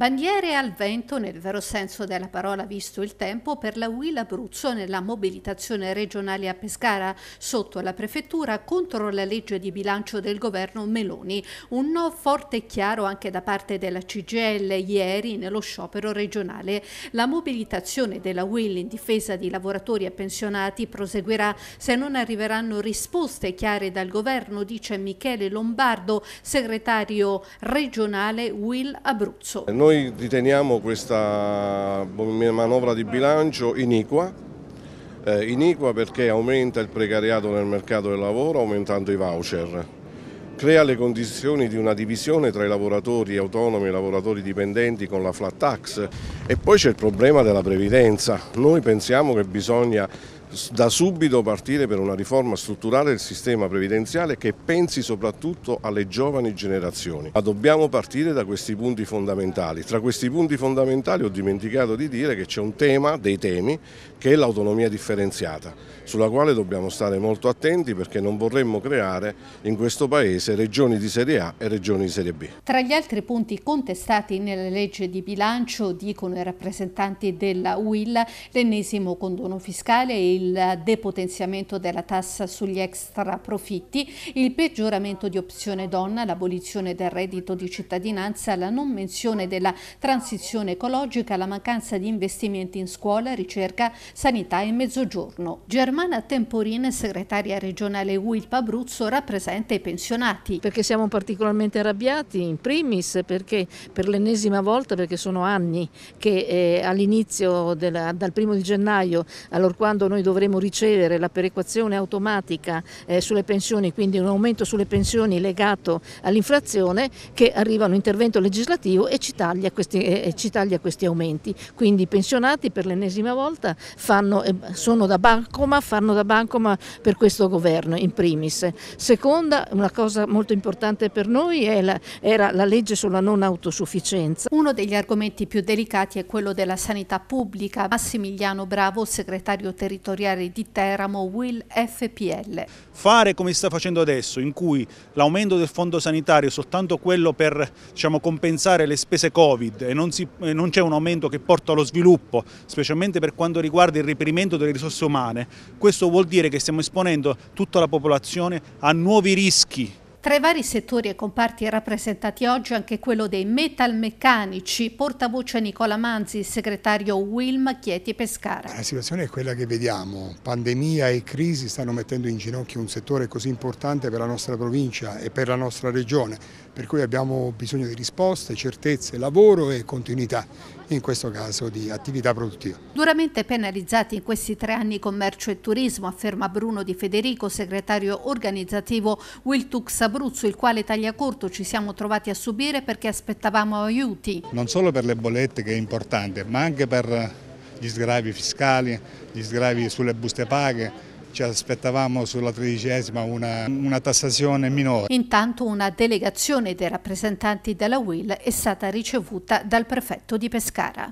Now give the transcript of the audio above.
Bandiere al vento, nel vero senso della parola visto il tempo, per la UIL Abruzzo nella mobilitazione regionale a Pescara sotto la prefettura contro la legge di bilancio del governo Meloni. Un no forte e chiaro anche da parte della CGL ieri nello sciopero regionale. La mobilitazione della UIL in difesa di lavoratori e pensionati proseguirà se non arriveranno risposte chiare dal governo, dice Michele Lombardo, segretario regionale UIL Abruzzo. Noi noi riteniamo questa manovra di bilancio iniqua, eh, iniqua perché aumenta il precariato nel mercato del lavoro aumentando i voucher, crea le condizioni di una divisione tra i lavoratori autonomi e i lavoratori dipendenti con la flat tax e poi c'è il problema della previdenza. Noi pensiamo che bisogna da subito partire per una riforma strutturale del sistema previdenziale che pensi soprattutto alle giovani generazioni. Ma dobbiamo partire da questi punti fondamentali. Tra questi punti fondamentali ho dimenticato di dire che c'è un tema, dei temi, che è l'autonomia differenziata, sulla quale dobbiamo stare molto attenti perché non vorremmo creare in questo Paese regioni di serie A e regioni di serie B. Tra gli altri punti contestati nella legge di bilancio, dicono i rappresentanti della UIL, l'ennesimo condono fiscale e il il depotenziamento della tassa sugli extra profitti, il peggioramento di opzione donna, l'abolizione del reddito di cittadinanza, la non menzione della transizione ecologica, la mancanza di investimenti in scuola, ricerca, sanità e mezzogiorno. Germana Temporin, segretaria regionale Wilpa Abruzzo, rappresenta i pensionati. Perché siamo particolarmente arrabbiati, in primis perché per l'ennesima volta, perché sono anni che eh, all'inizio dal primo di gennaio, allora quando noi dovremo ricevere la perequazione automatica eh, sulle pensioni, quindi un aumento sulle pensioni legato all'inflazione che arriva un intervento legislativo e ci taglia questi, eh, eh ci taglia questi aumenti. Quindi i pensionati per l'ennesima volta fanno, eh, sono da bancoma, fanno da bancoma per questo governo in primis. Seconda, una cosa molto importante per noi la, era la legge sulla non autosufficienza. Uno degli argomenti più delicati è quello della sanità pubblica. Massimiliano Bravo, segretario territoriale territoriali di Teramo Will FPL. Fare come si sta facendo adesso, in cui l'aumento del fondo sanitario è soltanto quello per diciamo, compensare le spese Covid e non, non c'è un aumento che porta allo sviluppo, specialmente per quanto riguarda il reperimento delle risorse umane, questo vuol dire che stiamo esponendo tutta la popolazione a nuovi rischi tra i vari settori e comparti rappresentati oggi anche quello dei metalmeccanici, portavoce Nicola Manzi, segretario Wilm Chieti Pescara. La situazione è quella che vediamo, pandemia e crisi stanno mettendo in ginocchio un settore così importante per la nostra provincia e per la nostra regione, per cui abbiamo bisogno di risposte, certezze, lavoro e continuità, in questo caso di attività produttiva. Duramente penalizzati in questi tre anni commercio e turismo, afferma Bruno Di Federico, segretario organizzativo Wiltux d'Abruzzo, il quale tagliacorto ci siamo trovati a subire perché aspettavamo aiuti. Non solo per le bollette che è importante, ma anche per gli sgravi fiscali, gli sgravi sulle buste paghe, ci aspettavamo sulla tredicesima una, una, tassazione minore. Intanto una delegazione dei rappresentanti della UIL è stata ricevuta dal prefetto di Pescara.